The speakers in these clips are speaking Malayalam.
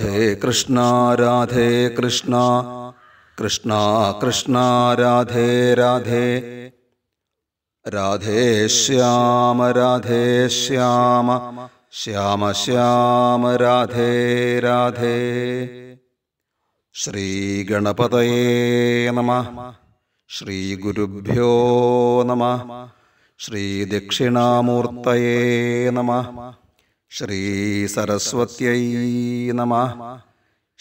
രാധേ കൃഷ്ണ രാധേ കൃഷ്ണ കൃഷ്ണ കൃഷ്ണ രാധേ രാധേ രാധേ ശ്യാമ രാധേ ശ്യാമ ശ്യാമ ശ്യാമ രാധേ രാധേ ശ്രീഗണപതയേ നമ ശ്രീഗുരുഭ്യോ നമ ശ്രീദക്ഷിണാമൂർത്തയേ നമ ശ്രീസരസ്വത്യൈ നമ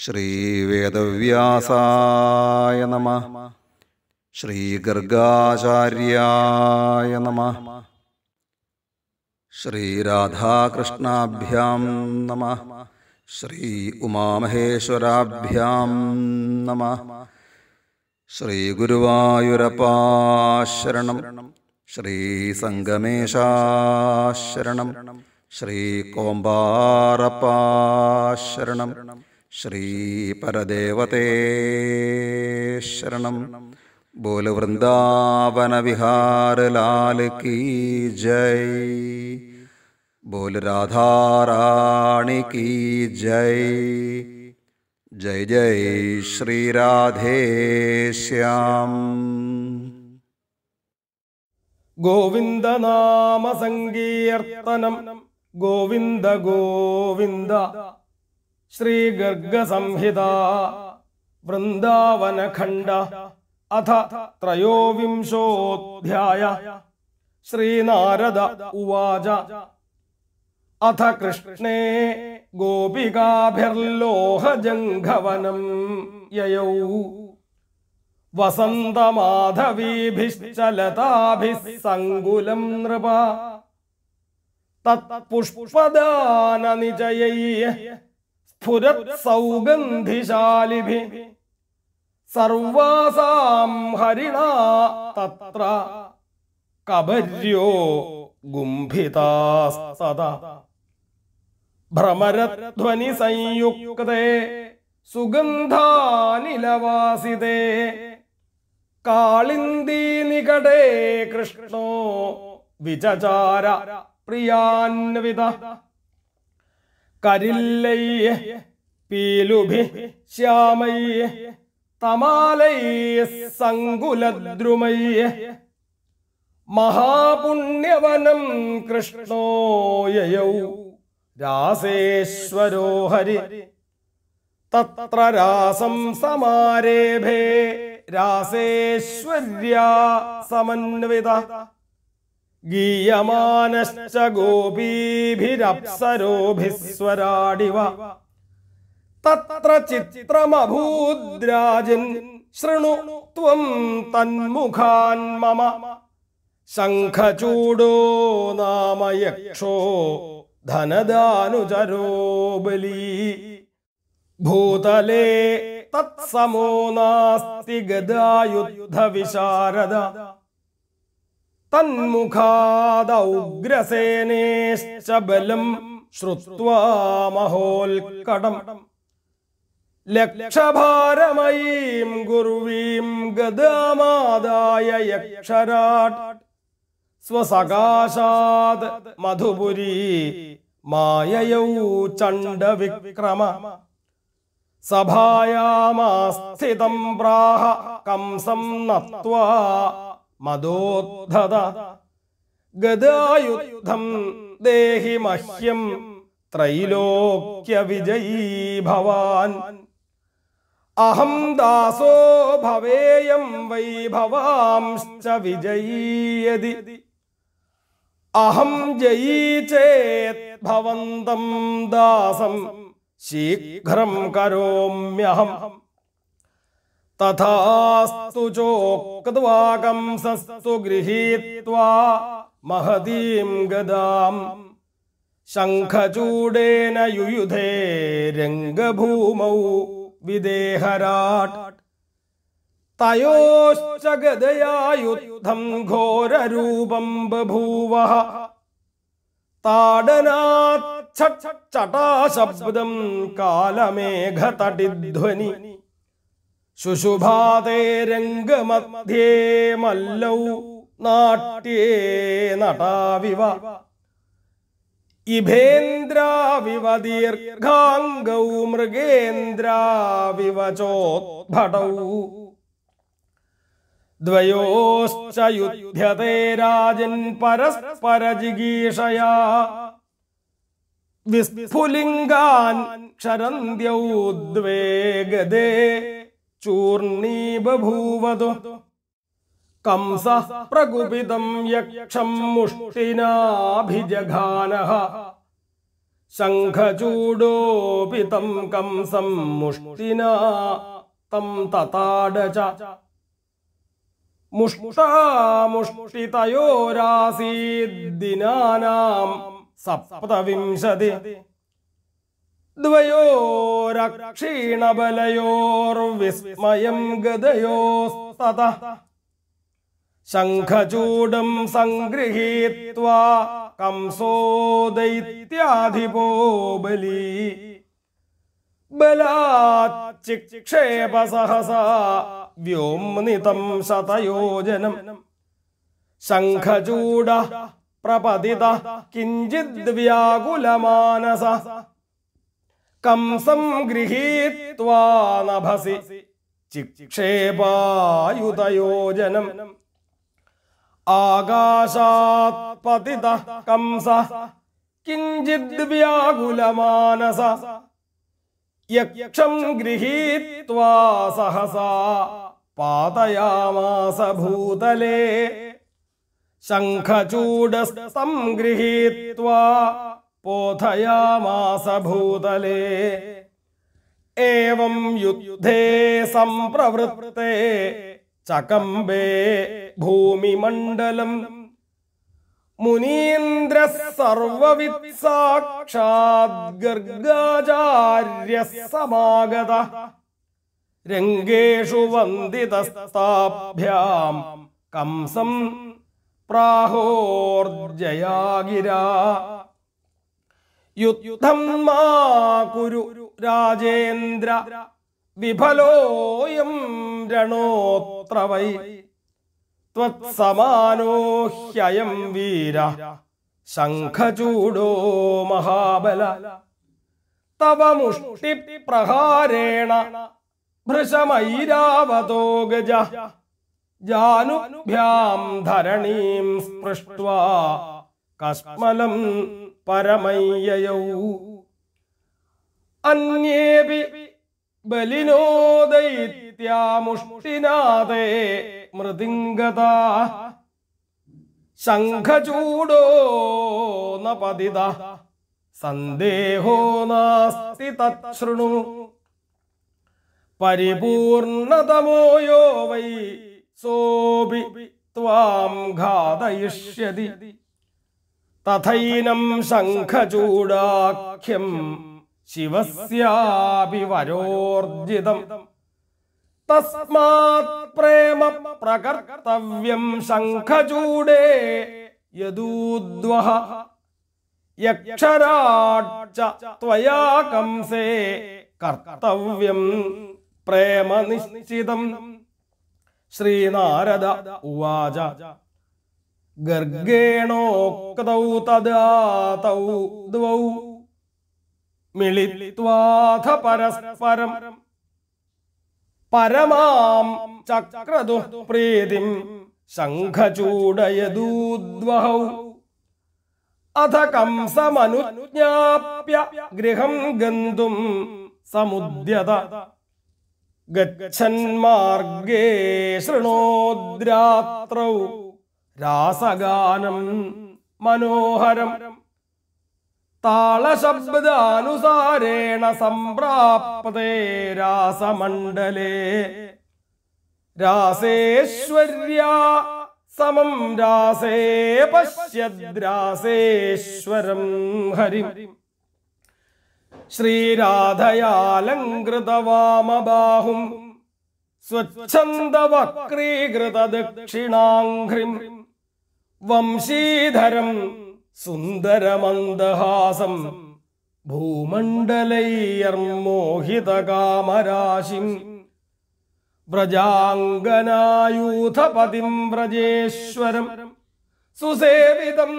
ശ്രീവേദവ്യാസായ നമ ശ്രീഗർഗാചാര്യായ നമ ശ്രീരാധാകൃഷ്ണാഭ്യാം നമ ശ്രീ ഉമാമഹേശ്വരാഭ്യാം നമ ശ്രീഗുരുവായൂരപ്പാശരണം ശ്രീസംഗമേശാശരണം ശ്രീ കോമ്പാറപ്പാശരണം ശരണം ബോലവൃന്ദാവനവിഹാരലാല് കീ ജയ് ബോല രാധാറാണി കീ ജയ് ജയ് ജയ് ശ്രീരാധേശ്യം ഗോവിന്ദനാമസങ്കീർത്തനം गोविन्द गोविन्द श्रीगर्गसंहिता वृन्दावनखण्ड अथ त्रयोविंशोऽध्याय श्री श्रीनारद उवाच अथ कृष्णे गोपिकाभिर्लोहजङ्घवनम् ययौ लताभिः सङ्गुलम् नृपा തത്പുഷ്പദാന നിജയൈ സർവാസാം ഹരിണ തത്ര കബര്യോ ഗുംഭിതാസ്തത ഭ്രമരധ്വനി സംയുക്തേ സുഗന്ധാനിലവാസിതേ കാളിന്ദീ നികടേ കൃഷ്ണോ വിചചാര പ്രിയാൻവിത കരില്ലയ്യ പീലുഭി ശ്യാമയ്യ തമാലയ്യ സങ്കുലദ്രുമയ്യ മഹാപുണ്യവനം കൃഷ്ണോയയൗ രാസേശ്വരോ ഹരി തത്ര രാസം സമാരേഭേ രാസേശ്വര്യ സമന്വിത ഗീയമാനശ്ച ഗോപീഭിരപ്സരോഭിസ്വരാടിവ തത്ര ചിത്രമഭൂദ്രാജൻ ശൃണു ത്വം തന്മുഖാൻ മമ ശംഖചൂടോ നാമ യക്ഷോ ധനദാനുചരോ ബലി ഭൂതലേ തത്സമോ നാസ്തി ഗദായുദ്ധ വിശാരദ तन्मुखादौग्रसेनेश्च बलं श्रुत्वा महोल्कडमडम्भारमयीं गुर्वीं गदामादाय यक्षराट् स्वसकाशात् मधुपुरी माययौ चण्डविक्रम सभायामास्थितं प्राह कं नत्वा മതോദ്ധത ഗതായുദ്ധം ദേഹി മഹ്യം ത്രൈലോക്യ വിജയീ ഭവാൻ അഹം ദാസോ ഭവേയം വൈ ഭവാംശ്ച വിജയീയതി അഹം ജയീ ചേത് ഭവന്തം ദാസം ശീഘ്രം കരോമ്യഹം തഥാസ്തു ചോക്വാകം സസ്തു ഗൃഹീത്വാ മഹതീം ഗദാം ശംഖചൂടേന യുയുധേ രംഗഭൂമൗ വിദേഹരാട് തയോശ്ച ഗദയായുദ്ധം ഘോരരൂപം ബഭൂവ താടനാച്ഛട്ടാശബ്ദം കാലമേഘതടിധ്വനി ശുശുഭാതേ രംഗമധ്യേ മല്ലൗ നാട്യേ നടാവിവ ഇഭേന്ദ്രാവിവ ദീർഘാംഗൗ മൃഗേന്ദ്രാവിവ ചോദ്ഭടൗ ദ്വയോശ്ച യുദ്ധ്യതേ രാജൻ പരസ്പര ജിഗീഷയാ വിസ്ഫുലിംഗാൻ ക്ഷരന്ത്യൗ चूर्णिबभूवदो કંස પ્રગુ ビ દં યક્ષં મુષ્ઠિના અભિજગાનહ સંગહ જુડોપિતં કંસં મુષ્ઠિના તં તતાડચ મુષ્ઠા મુષ્ઠિતયો રાસિ દિનાનામ સપદવિંષદે ദ്വയോരക്ഷീണബലയോർവിസ്മയം ഗതയോസ്തത ശംഖചൂടം സംഗൃഹീത്വാ കംസോ ദൈത്യാധിപോ ബലി ബലാച്ചിക്ഷേപസഹസ വ്യോംനിതം ശതയോജനം ശംഖചൂട പ്രപതിത കിഞ്ചിദ് വ്യാകുലമാനസ कंसं गृहीत्वा नभसि चिक्षेपायुतयोजनम् आकाशात् पतितः कंसः किञ्चिद्व्याकुलमानस यक्षं गृहीत्वा सहसा पातयामास भूतले गृहीत्वा बोधयामासभूतले एवं युद्धे सम्प्रवृत्ते चकम्बे भूमिमण्डलम् मुनीन्द्रः सर्ववित्साक्षाद्गर्गाचार्यः समागतः रङ्गेषु वन्दितस्ताभ्यां कंसं प्राहोर्जया गिरा യുദ്ധം മാ കുരു രാജേന്ദ്ര വിഫലോയം രണോത്ര വൈ ത്വത്സമാനോഹ്യയം വീര ശംഖചൂടോ മഹാബല തവ പ്രഹാരേണ ഭൃശമൈരാവതോ ഗജ ജാനുഭ്യാം ധരണീം സ്പൃഷ്ട്വാ കസ്മലം പരമയ്യയൗ അന്യേപി ബലിനോദയിത്യാമുഷ്ടിനാദേ മൃതിംഗത ശംഖചൂടോ നപതിത സന്ദേഹോ നാസ്തി തൃണു പരിപൂർണതമോ യോ വൈ സോപി ത്വാം ഘാതയിഷ്യതി തഥൈനം ശംഖചൂടാഖ്യം ശിവസ്യാഭിവരോർജിതം വരോർജിതം തസ്മാത് പ്രേമ പ്രകർത്തവ്യം ശംഖചൂടേ യദൂദ്വഹ യക്ഷരാക്ഷ ത്വയാ കംസേ കർത്തവ്യം പ്രേമനിശ്ചിതം ശ്രീനാരദ ഉവാച ഗർഗേണോക്തൗ തദാതൗ ദ്വൗ മിളിത്വാഥ പരസ്പരം പരമാം ചക്രതു പ്രീതിം ശംഖചൂടയദൂദ്വഹൗ അഥ കംസമനുജ്ഞാപ്യ ഗൃഹം ഗന്തും സമുദ്യത ഗച്ഛന്മാർഗേ ശൃണോദ്രാത്രൗ രാസഗാനം മനോഹരം താളശബ്ദാനുസാരേണ സംപ്രാപ്തേ രാസമണ്ഡലേ രാസേശ്വര്യ സമം രാസേ പശ്യദ്രാസേശ്വരം ഹരി ശ്രീരാധയാലങ്കൃതവാമബാഹും സ്വച്ഛന്ദവക്രീകൃതദക്ഷിണാഘ്രിം വംശീധരം സുന്ദരമന്ദഹാസം ഭൂമണ്ഡലൈർമോഹിതകാമരാശിം വ്രജാംഗനായൂഥപതിം വ്രജേശ്വരം സുസേവിതം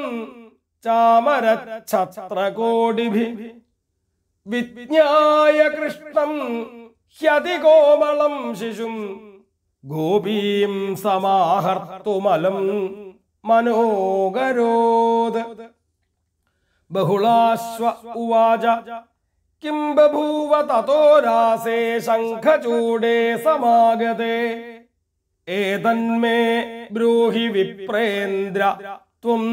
ചാമരച്ഛത്രകോടിഭി വിജ്ഞായ കൃഷ്ണം ഹ്യതികോമളം ശിശും ഗോപീം സമാഹർത്തുമലം മനോഗരോത് ബഹുളാശ്വ ഉവാച കിം ബഭൂവ തോ രാസേ ശംഖചൂടേ സമാഗതേ ഏതന്മേ ബ്രൂഹി വിപ്രേന്ദ്ര ത്വം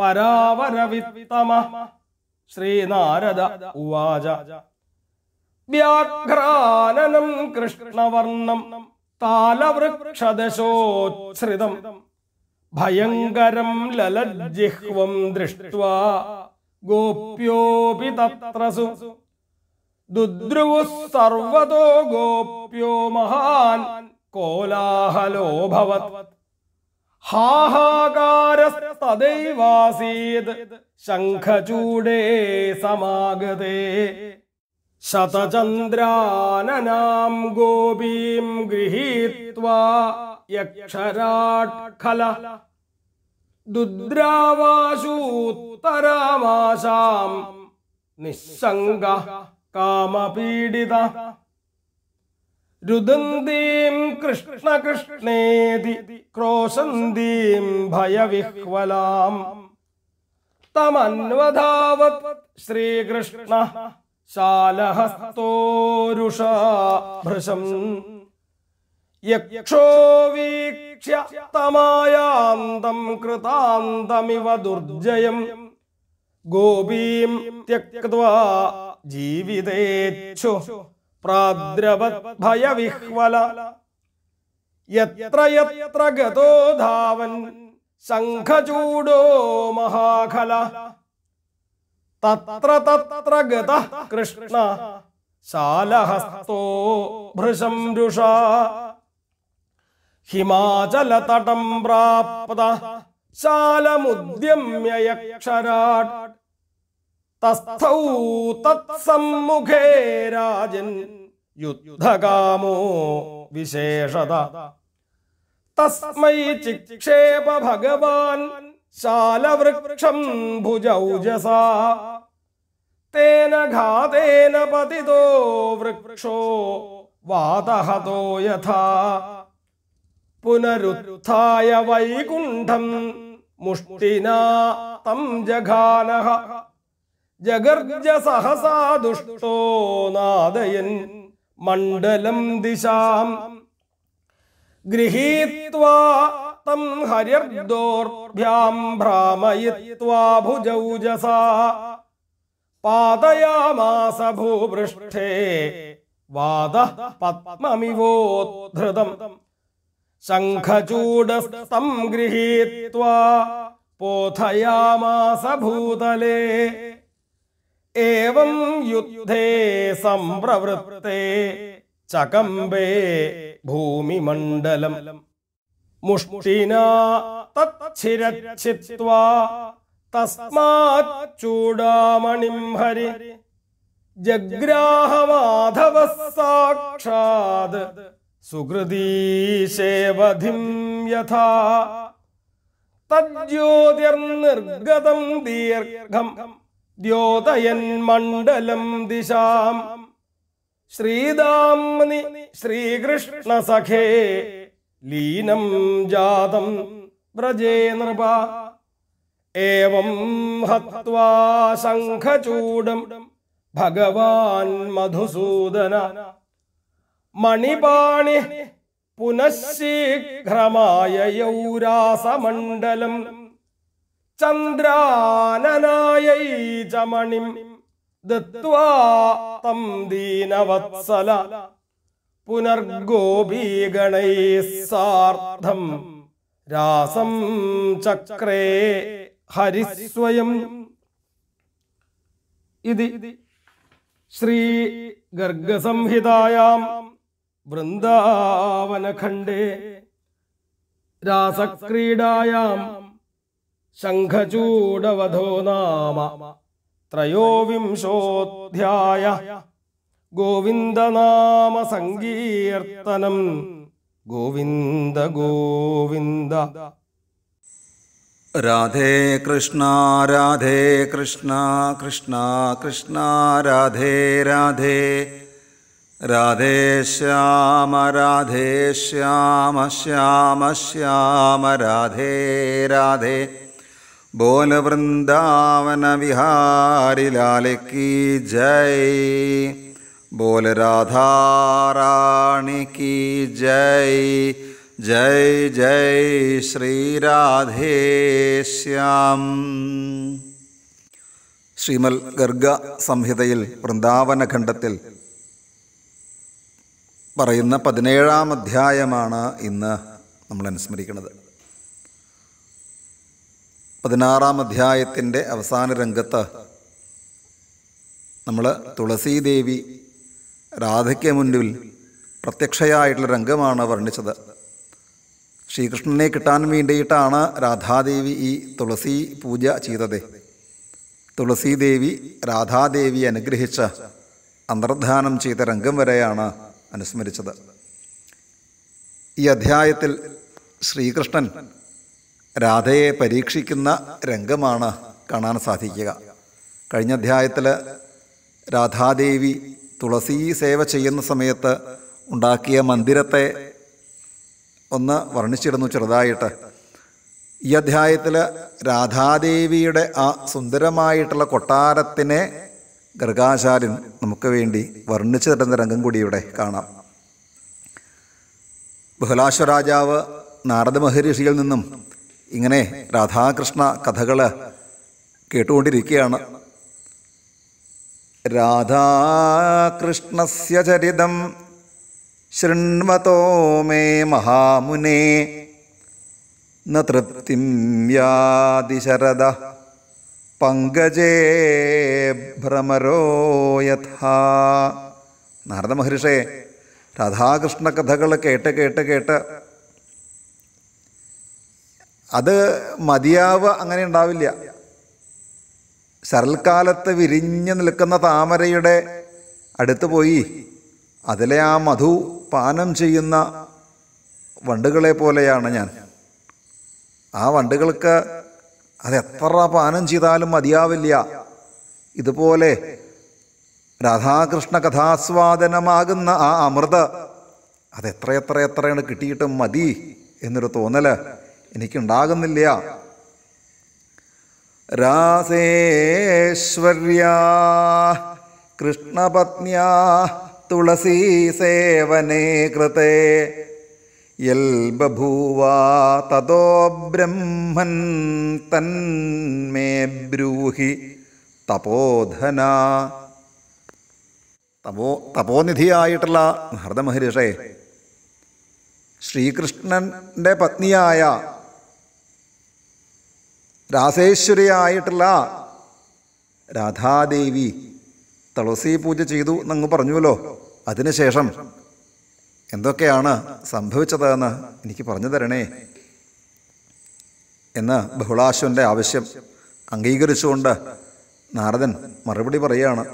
പരാവരവിത്തമ ശ്രീനാരദ ഉവാച വ്യാഘ്രാനനം കൃഷ്ണവർണം താലവൃക്ഷദശോച്ഛ്രിതം ഭയങ്കരം ലലജിഹ്വം ദൃഷ്ട്വാ ഗോപ്യോപി തത്രസു ദുദ്രുവുഃ സർവതോ ഗോപ്യോ മഹാൻ കോലാഹലോഭവത് ഹാഹാകാരസ്തദൈവാസീത് ശംഖചൂടേ സമാഗതേ ശതചന്ദ്രാനനാം ഗോപീം ഗൃഹീത്വാ യക്ഷരാട്ഖല ദുദ്രാവാസൂത്തരാമാശാം നിസ്സംഗ കാമപീഡിത രുദന്തീം കൃഷ്ണകൃഷ്ണേതി ക്രോശന്തീം ഭയവിഹ്വലാം തമന്വധാവത് ശ്രീകൃഷ്ണ ശാലഹസ്തോരുഷാ ഭൃശം യക്ഷോ വീക്ഷ്യ തമായാന്തം കൃതാന്തമിവ ദുർജയം ഗോപീം ത്യക്വാ ജീവിതേച്ഛു പ്രാദ്രവഭയവിഹ്വല യത്ര യത്ര ഗതോ ധാവൻ ശംഖചൂഡോ മഹാഖല തത്ര തത്ര ഗത കൃഷ്ണ ശാലഹസ്തോ ഭൃശം രുഷാ हिमाचलतटं यक्षराट् तस्थौ तत्सम्मुखे राजन् युद्धकामो विशेषदा तस्मै चिक्षेप भगवान् शालवृक्वृक्षं भुजौजसा तेन घातेन पतितो वृक्षो वादहतो यथा പുനരുത്ഥായ വൈകുണ്ഠം മുഷ്ടിനാ തം ജഘാനഹ ജഗർജ സഹസാ ദുഷ്ടോ നാദയൻ മണ്ഡലം ദിശാം ഗൃഹീത്വാ തം ഹരിർദോർഭ്യാം ഭ്രാമയിത്വാ ഭുജൗ പാതയാമാസ ഭൂപൃഷ്ഠേ വാദ പത്മമിവോദ്ധൃതം गृहीत्वा पोथयामास भूतले एवं युद्धे सम्प्रवृत्ते चकम्बे भूमिमण्डलम् मुष्टिना तच्छिरच्छित्वा तस्माच्चूडामणिम् हरि जग्राहमाधवः साक्षात् സുഹൃതീശേവധിം യഥാ തജ്ജ്യോതിർനിർഗതം ദീർഘം ദ്യോതയൻ മണ്ഡലം ദിശാം ശ്രീദാംനി ശ്രീകൃഷ്ണ സഖേ ലീനം ജാതം വ്രജേ നൃപ ഏവം ഹത്വാ ശംഖചൂടം ഭഗവാൻ മധുസൂദന മണിപാണി പുനഃശീഘ്രമായ യൗരാസമണ്ഡലം ചന്ദ്രാനനായൈചമണിം ദത്വാ തം ദീനവത്സല പുനർഗോപീഗണൈ സാർദ്ധം രാസം ചക്രേ ഹരിസ്വയം ഇതി ശ്രീ ഗർഗസംഹിതായാം വൃന്ദാവനഖണ്ഡേ രാസക്രീഡായാം ശംഖചൂടവധോ നാമ ത്രയോവിംശോധ്യായ ഗോവിന്ദനാമ സങ്കീർത്തനം ഗോവിന്ദ ഗോവിന്ദ രാധേ കൃഷ്ണ രാധേ കൃഷ്ണ കൃഷ്ണ കൃഷ്ണ രാധേ രാധേ രാധേ ശ്യാമ രാധേ ശ്യാമ ശ്യാമ ശ്യാമ രാധേ രാധേ ബോലവൃന്ദാവന വിഹാരി ലാലക്കി ജയ് ബോല രാധാറാണിക്ക് ജയ് ജയ് ജയ് ശ്രീരാധേ ശ്യാം ശ്രീമൽ ഗർഗ സംഹിതയിൽ വൃന്ദാവനഖണ്ഡത്തിൽ ഖണ്ഡത്തിൽ പറയുന്ന പതിനേഴാം അധ്യായമാണ് ഇന്ന് നമ്മൾ അനുസ്മരിക്കുന്നത് പതിനാറാം അധ്യായത്തിൻ്റെ അവസാന രംഗത്ത് നമ്മൾ തുളസീദേവി രാധയ്ക്ക് മുൻപിൽ പ്രത്യക്ഷയായിട്ടുള്ള രംഗമാണ് വർണ്ണിച്ചത് ശ്രീകൃഷ്ണനെ കിട്ടാൻ വേണ്ടിയിട്ടാണ് രാധാദേവി ഈ തുളസി പൂജ ചെയ്തത് തുളസീദേവി രാധാദേവി അനുഗ്രഹിച്ച അന്തർധാനം ചെയ്ത രംഗം വരെയാണ് അനുസ്മരിച്ചത് ഈ അധ്യായത്തിൽ ശ്രീകൃഷ്ണൻ രാധയെ പരീക്ഷിക്കുന്ന രംഗമാണ് കാണാൻ സാധിക്കുക കഴിഞ്ഞ അധ്യായത്തിൽ രാധാദേവി തുളസി സേവ ചെയ്യുന്ന സമയത്ത് ഉണ്ടാക്കിയ മന്ദിരത്തെ ഒന്ന് വർണ്ണിച്ചിരുന്നു ചെറുതായിട്ട് ഈ അധ്യായത്തിൽ രാധാദേവിയുടെ ആ സുന്ദരമായിട്ടുള്ള കൊട്ടാരത്തിനെ ഗർഗാചാര്യൻ നമുക്ക് വേണ്ടി വർണ്ണിച്ചു തരുന്ന രംഗം കൂടി ഇവിടെ കാണാം ബഹുലാശ്വ രാജാവ് നാരദ മഹർഷിയിൽ നിന്നും ഇങ്ങനെ രാധാകൃഷ്ണ കഥകൾ കേട്ടുകൊണ്ടിരിക്കുകയാണ് രാധാകൃഷ്ണസ്യ ചരിതം ശൃണ്വതോ മേ മഹാമുനേ നൃപ്തിം വ്യാതിശരദ പങ്കജേ ഭ്രമരോ യഥാ നാരദ മഹർഷേ രാധാകൃഷ്ണ കഥകൾ കേട്ട് കേട്ട് കേട്ട് അത് മതിയാവ് അങ്ങനെ ഉണ്ടാവില്ല ശരൽക്കാലത്ത് വിരിഞ്ഞു നിൽക്കുന്ന താമരയുടെ അടുത്ത് പോയി അതിലെ ആ മധു പാനം ചെയ്യുന്ന വണ്ടുകളെ പോലെയാണ് ഞാൻ ആ വണ്ടുകൾക്ക് അത് എത്ര പാനം ചെയ്താലും മതിയാവില്ല ഇതുപോലെ രാധാകൃഷ്ണ കഥാസ്വാദനമാകുന്ന ആ അമൃത അത് എത്ര എത്ര എത്രയാണ് കിട്ടിയിട്ടും മതി എന്നൊരു തോന്നൽ എനിക്കുണ്ടാകുന്നില്ല രാസേശ്വര്യ കൃഷ്ണപത്ന്യാ തുളസീ സേവനേ കൃതേ യൽബൂവാ തതോ ബ്രഹ്മൻ തന്മേ ബ്രൂഹി തപോധന തപോ തപോനിധിയായിട്ടുള്ള ഭരത ശ്രീകൃഷ്ണൻ്റെ പത്നിയായ രാസേശ്വരിയായിട്ടുള്ള രാധാദേവി തുളസി പൂജ ചെയ്തു എന്നങ്ങ് പറഞ്ഞുവല്ലോ അതിനുശേഷം എന്തൊക്കെയാണ് സംഭവിച്ചതെന്ന് എനിക്ക് പറഞ്ഞു തരണേ എന്ന് ബഹുളാശുവിൻ്റെ ആവശ്യം അംഗീകരിച്ചുകൊണ്ട് നാരദൻ മറുപടി പറയുകയാണ്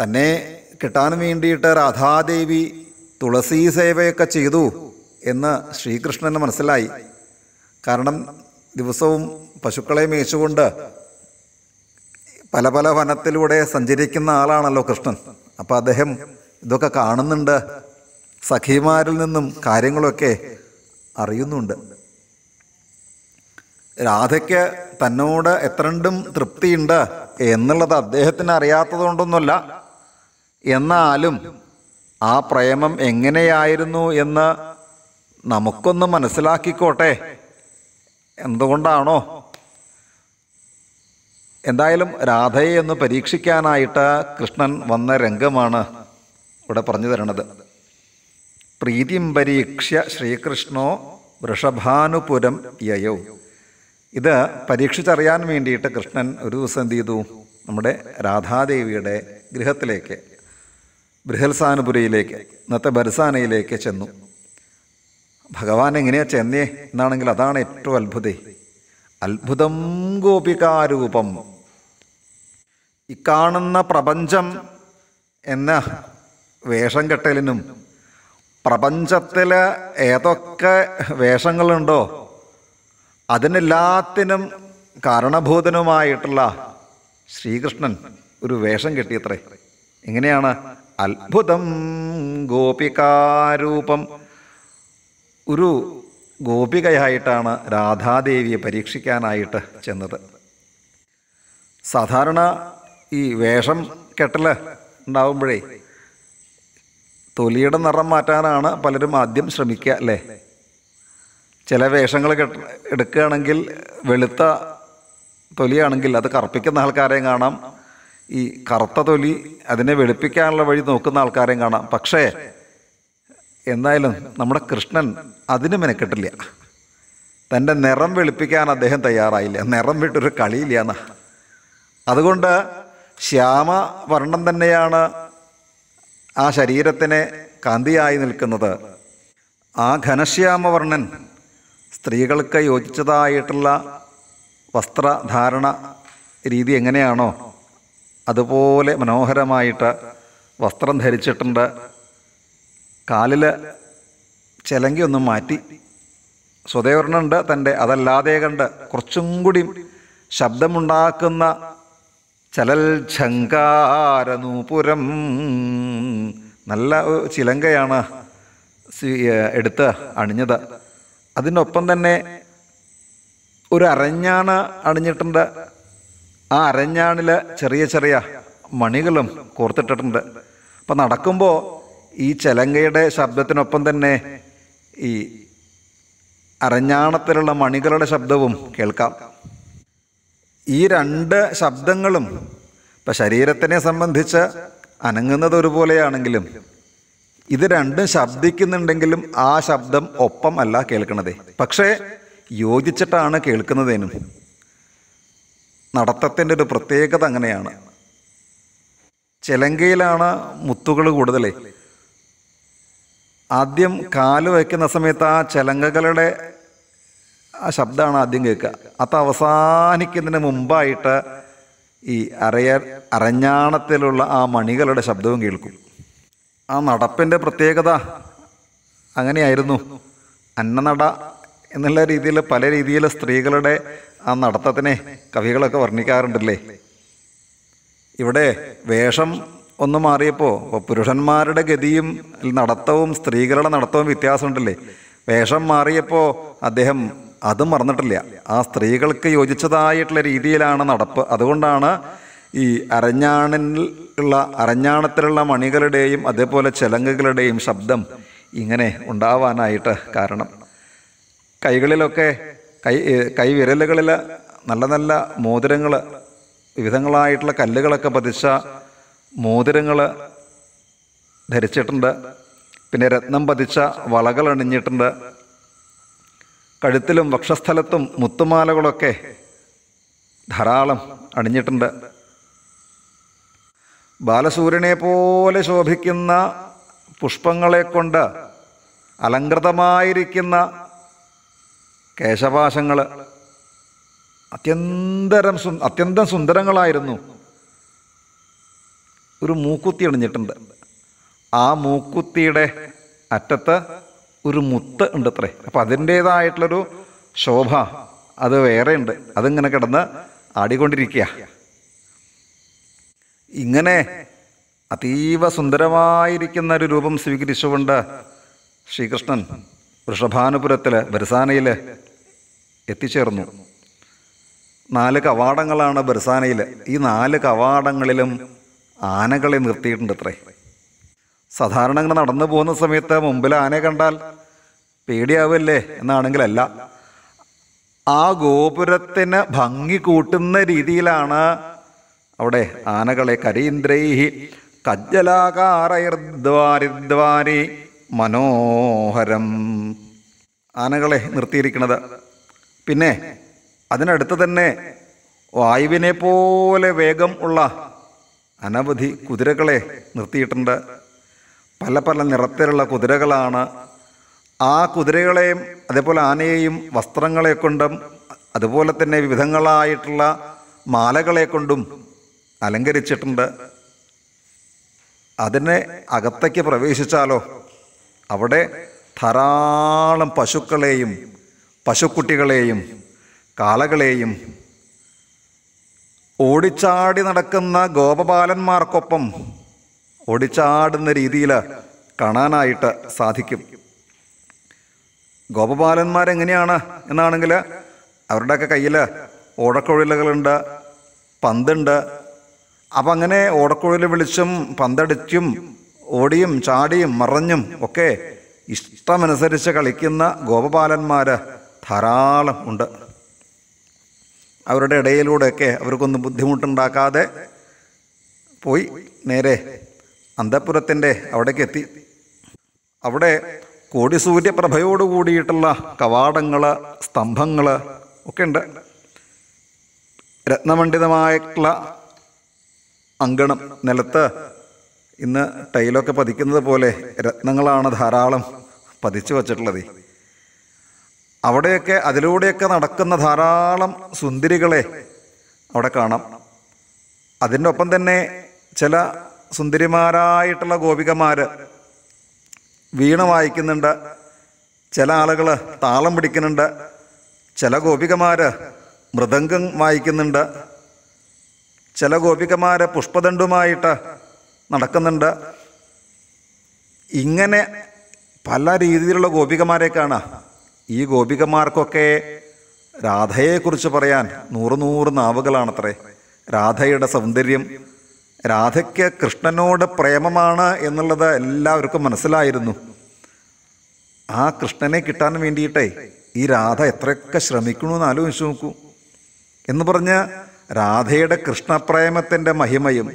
തന്നെ കിട്ടാൻ വേണ്ടിയിട്ട് രാധാദേവി തുളസി സേവയൊക്കെ ചെയ്തു എന്ന് ശ്രീകൃഷ്ണന് മനസ്സിലായി കാരണം ദിവസവും പശുക്കളെ മേച്ചുകൊണ്ട് പല പല വനത്തിലൂടെ സഞ്ചരിക്കുന്ന ആളാണല്ലോ കൃഷ്ണൻ അപ്പോൾ അദ്ദേഹം ഇതൊക്കെ കാണുന്നുണ്ട് സഖിമാരിൽ നിന്നും കാര്യങ്ങളൊക്കെ അറിയുന്നുണ്ട് രാധയ്ക്ക് തന്നോട് എത്രണ്ടും തൃപ്തിയുണ്ട് എന്നുള്ളത് അദ്ദേഹത്തിന് അറിയാത്തതുകൊണ്ടൊന്നുമല്ല എന്നാലും ആ പ്രേമം എങ്ങനെയായിരുന്നു എന്ന് നമുക്കൊന്ന് മനസ്സിലാക്കിക്കോട്ടെ എന്തുകൊണ്ടാണോ എന്തായാലും രാധയെ ഒന്ന് പരീക്ഷിക്കാനായിട്ട് കൃഷ്ണൻ വന്ന രംഗമാണ് ഇവിടെ പറഞ്ഞു തരണത് പ്രീതിം പരീക്ഷ്യ ശ്രീകൃഷ്ണോ വൃഷഭാനുപുരം യയോ ഇത് പരീക്ഷിച്ചറിയാൻ വേണ്ടിയിട്ട് കൃഷ്ണൻ ഒരു ദിവസം എന്ത് ചെയ്തു നമ്മുടെ രാധാദേവിയുടെ ഗൃഹത്തിലേക്ക് ബൃഹത്സാനുപുരയിലേക്ക് ഇന്നത്തെ ബരസാനയിലേക്ക് ചെന്നു ഭഗവാൻ എങ്ങനെയാണ് ചെന്നേ എന്നാണെങ്കിൽ അതാണ് ഏറ്റവും അത്ഭുതം അത്ഭുതം ഗോപികാരൂപം ഇക്കാണുന്ന പ്രപഞ്ചം എന്ന വേഷം കെട്ടലിനും പ്രപഞ്ചത്തിൽ ഏതൊക്കെ വേഷങ്ങളുണ്ടോ അതിനെല്ലാത്തിനും കാരണഭൂതനുമായിട്ടുള്ള ശ്രീകൃഷ്ണൻ ഒരു വേഷം കെട്ടിയത്രേ എങ്ങനെയാണ് അത്ഭുതം ഗോപികാരൂപം ഒരു ഗോപികയായിട്ടാണ് രാധാദേവിയെ പരീക്ഷിക്കാനായിട്ട് ചെന്നത് സാധാരണ ഈ വേഷം കെട്ടൽ ഉണ്ടാവുമ്പോഴേ തൊലിയുടെ നിറം മാറ്റാനാണ് പലരും ആദ്യം ശ്രമിക്കുക അല്ലേ ചില വേഷങ്ങൾ കെട്ട് എടുക്കുകയാണെങ്കിൽ വെളുത്ത തൊലിയാണെങ്കിൽ അത് കറുപ്പിക്കുന്ന ആൾക്കാരെയും കാണാം ഈ കറുത്ത തൊലി അതിനെ വെളുപ്പിക്കാനുള്ള വഴി നോക്കുന്ന ആൾക്കാരെയും കാണാം പക്ഷേ എന്തായാലും നമ്മുടെ കൃഷ്ണൻ അതിന് മെനക്കെട്ടില്ല തൻ്റെ നിറം വെളുപ്പിക്കാൻ അദ്ദേഹം തയ്യാറായില്ല നിറം വിട്ടൊരു കളിയില്ല എന്നാ അതുകൊണ്ട് ശ്യാമ വർണ്ണം തന്നെയാണ് ആ ശരീരത്തിന് കാന്തിയായി നിൽക്കുന്നത് ആ ഘനശ്യാമവർണ്ണൻ സ്ത്രീകൾക്ക് യോജിച്ചതായിട്ടുള്ള വസ്ത്രധാരണ രീതി എങ്ങനെയാണോ അതുപോലെ മനോഹരമായിട്ട് വസ്ത്രം ധരിച്ചിട്ടുണ്ട് കാലിൽ ചിലങ്കി ഒന്നും മാറ്റി സ്വദേവർണ്ണുണ്ട് തൻ്റെ അതല്ലാതെ കണ്ട് കുറച്ചും കൂടി ശബ്ദമുണ്ടാക്കുന്ന ചലൽക്ഷങ്കാരനൂപുരം നല്ല ചിലങ്കയാണ് എടുത്ത് അണിഞ്ഞത് അതിനൊപ്പം തന്നെ ഒരു അരഞ്ഞാണ് അണിഞ്ഞിട്ടുണ്ട് ആ അരഞ്ഞാണിൽ ചെറിയ ചെറിയ മണികളും കോർത്തിട്ടിട്ടുണ്ട് അപ്പം നടക്കുമ്പോൾ ഈ ചിലങ്കയുടെ ശബ്ദത്തിനൊപ്പം തന്നെ ഈ അരഞ്ഞാണത്തിലുള്ള മണികളുടെ ശബ്ദവും കേൾക്കാം ഈ രണ്ട് ശബ്ദങ്ങളും ഇപ്പം ശരീരത്തിനെ സംബന്ധിച്ച് അനങ്ങുന്നത് ഒരുപോലെയാണെങ്കിലും ഇത് രണ്ടും ശബ്ദിക്കുന്നുണ്ടെങ്കിലും ആ ശബ്ദം ഒപ്പം അല്ല കേൾക്കുന്നതേ പക്ഷേ യോജിച്ചിട്ടാണ് കേൾക്കുന്നതേനും നടത്തത്തിൻ്റെ ഒരു പ്രത്യേകത അങ്ങനെയാണ് ചിലങ്കയിലാണ് മുത്തുകൾ കൂടുതലേ ആദ്യം കാല് വയ്ക്കുന്ന സമയത്ത് ആ ചിലങ്കകളുടെ ആ ശബ്ദമാണ് ആദ്യം കേൾക്കുക അത് അവസാനിക്കുന്നതിന് മുമ്പായിട്ട് ഈ അരയ അരഞ്ഞാണത്തിലുള്ള ആ മണികളുടെ ശബ്ദവും കേൾക്കും ആ നടപ്പിൻ്റെ പ്രത്യേകത അങ്ങനെയായിരുന്നു അന്നനട എന്നുള്ള രീതിയിൽ പല രീതിയിൽ സ്ത്രീകളുടെ ആ നടത്തത്തിനെ കവികളൊക്കെ വർണ്ണിക്കാറുണ്ടല്ലേ ഇവിടെ വേഷം ഒന്ന് മാറിയപ്പോൾ പുരുഷന്മാരുടെ ഗതിയും നടത്തവും സ്ത്രീകളുടെ നടത്തവും വ്യത്യാസമുണ്ടല്ലേ വേഷം മാറിയപ്പോൾ അദ്ദേഹം അതും മറന്നിട്ടില്ല ആ സ്ത്രീകൾക്ക് യോജിച്ചതായിട്ടുള്ള രീതിയിലാണ് നടപ്പ് അതുകൊണ്ടാണ് ഈ അരഞ്ഞാണിൽ ഉള്ള അരഞ്ഞാണത്തിലുള്ള മണികളുടെയും അതേപോലെ ചിലങ്കുകളുടെയും ശബ്ദം ഇങ്ങനെ ഉണ്ടാവാനായിട്ട് കാരണം കൈകളിലൊക്കെ കൈ കൈവിരലുകളിൽ നല്ല നല്ല മോതിരങ്ങൾ വിവിധങ്ങളായിട്ടുള്ള കല്ലുകളൊക്കെ പതിച്ച മോതിരങ്ങൾ ധരിച്ചിട്ടുണ്ട് പിന്നെ രത്നം പതിച്ച വളകൾ അണിഞ്ഞിട്ടുണ്ട് കഴുത്തിലും വക്ഷസ്ഥലത്തും മുത്തുമാലകളൊക്കെ ധാരാളം അണിഞ്ഞിട്ടുണ്ട് ബാലസൂര്യനെ പോലെ ശോഭിക്കുന്ന പുഷ്പങ്ങളെ കൊണ്ട് അലങ്കൃതമായിരിക്കുന്ന കേശപാശങ്ങൾ അത്യന്തരം സു അത്യന്തം സുന്ദരങ്ങളായിരുന്നു ഒരു മൂക്കുത്തി അണിഞ്ഞിട്ടുണ്ട് ആ മൂക്കുത്തിയുടെ അറ്റത്ത് ഒരു മുത്ത് ഉണ്ട് അത്രേ അപ്പം അതിൻ്റേതായിട്ടുള്ളൊരു ശോഭ അത് വേറെ ഉണ്ട് അതിങ്ങനെ കിടന്ന് ആടിക്കൊണ്ടിരിക്കുക ഇങ്ങനെ അതീവ സുന്ദരമായിരിക്കുന്ന ഒരു രൂപം സ്വീകരിച്ചുകൊണ്ട് ശ്രീകൃഷ്ണൻ വൃഷഭാനുപുരത്തിൽ ബരസാനയിൽ എത്തിച്ചേർന്നു നാല് കവാടങ്ങളാണ് ബർസാനയിൽ ഈ നാല് കവാടങ്ങളിലും ആനകളെ നിർത്തിയിട്ടുണ്ട് അത്രേ സാധാരണ ഇങ്ങനെ നടന്നു പോകുന്ന സമയത്ത് മുമ്പിൽ ആനയെ കണ്ടാൽ പേടിയാവല്ലേ എന്നാണെങ്കിലല്ല ആ ഗോപുരത്തിന് ഭംഗി കൂട്ടുന്ന രീതിയിലാണ് അവിടെ ആനകളെ കരീന്ദ്രൈഹി കജ്ജലാകാരയർദ്വാരിദ്വാരി മനോഹരം ആനകളെ നിർത്തിയിരിക്കുന്നത് പിന്നെ അതിനടുത്ത് തന്നെ വായുവിനെ പോലെ വേഗം ഉള്ള അനവധി കുതിരകളെ നിർത്തിയിട്ടുണ്ട് പല പല നിറത്തിലുള്ള കുതിരകളാണ് ആ കുതിരകളെയും അതേപോലെ ആനയെയും വസ്ത്രങ്ങളെ കൊണ്ടും അതുപോലെ തന്നെ വിവിധങ്ങളായിട്ടുള്ള മാലകളെ കൊണ്ടും അലങ്കരിച്ചിട്ടുണ്ട് അതിനെ അകത്തേക്ക് പ്രവേശിച്ചാലോ അവിടെ ധാരാളം പശുക്കളെയും പശുക്കുട്ടികളെയും കാളകളെയും ഓടിച്ചാടി നടക്കുന്ന ഗോപബാലന്മാർക്കൊപ്പം ഓടിച്ചാടുന്ന രീതിയിൽ കാണാനായിട്ട് സാധിക്കും ഗോപബാലന്മാരെങ്ങനെയാണ് എന്നാണെങ്കിൽ അവരുടെയൊക്കെ കയ്യിൽ ഓടക്കുഴലുകളുണ്ട് പന്തുണ്ട് അപ്പം അങ്ങനെ ഓടക്കുഴൽ വിളിച്ചും പന്തടിച്ചും ഓടിയും ചാടിയും മറഞ്ഞും ഒക്കെ ഇഷ്ടമനുസരിച്ച് കളിക്കുന്ന ഗോപബാലന്മാർ ധാരാളം ഉണ്ട് അവരുടെ ഇടയിലൂടെയൊക്കെ അവർക്കൊന്നും ബുദ്ധിമുട്ടുണ്ടാക്കാതെ പോയി നേരെ അന്തപുരത്തിൻ്റെ അവിടേക്ക് എത്തി അവിടെ കോടി സൂര്യപ്രഭയോട് കൂടിയിട്ടുള്ള കവാടങ്ങൾ സ്തംഭങ്ങൾ ഒക്കെ ഉണ്ട് രത്നമണ്ഡിതമായിട്ടുള്ള അങ്കണം നിലത്ത് ഇന്ന് ടൈലൊക്കെ പതിക്കുന്നത് പോലെ രത്നങ്ങളാണ് ധാരാളം പതിച്ചു വച്ചിട്ടുള്ളത് അവിടെയൊക്കെ അതിലൂടെയൊക്കെ നടക്കുന്ന ധാരാളം സുന്ദരികളെ അവിടെ കാണാം അതിൻ്റെ ഒപ്പം തന്നെ ചില സുന്ദരിമാരായിട്ടുള്ള ഗോപികമാർ വീണ വായിക്കുന്നുണ്ട് ചില ആളുകൾ താളം പിടിക്കുന്നുണ്ട് ചില ഗോപികമാർ മൃദംഗം വായിക്കുന്നുണ്ട് ചില ഗോപികമാർ പുഷ്പദണ്ഡുമായിട്ട് നടക്കുന്നുണ്ട് ഇങ്ങനെ പല രീതിയിലുള്ള ഗോപികമാരെ കാണാം ഈ ഗോപികമാർക്കൊക്കെ രാധയെക്കുറിച്ച് പറയാൻ നൂറ് നൂറ് നാവുകളാണത്രേ രാധയുടെ സൗന്ദര്യം രാധയ്ക്ക് കൃഷ്ണനോട് പ്രേമമാണ് എന്നുള്ളത് എല്ലാവർക്കും മനസ്സിലായിരുന്നു ആ കൃഷ്ണനെ കിട്ടാൻ വേണ്ടിയിട്ടേ ഈ രാധ എത്രയൊക്കെ ശ്രമിക്കണമെന്ന് ആലോചിച്ച് നോക്കൂ എന്ന് പറഞ്ഞ് രാധയുടെ കൃഷ്ണപ്രേമത്തിൻ്റെ മഹിമയും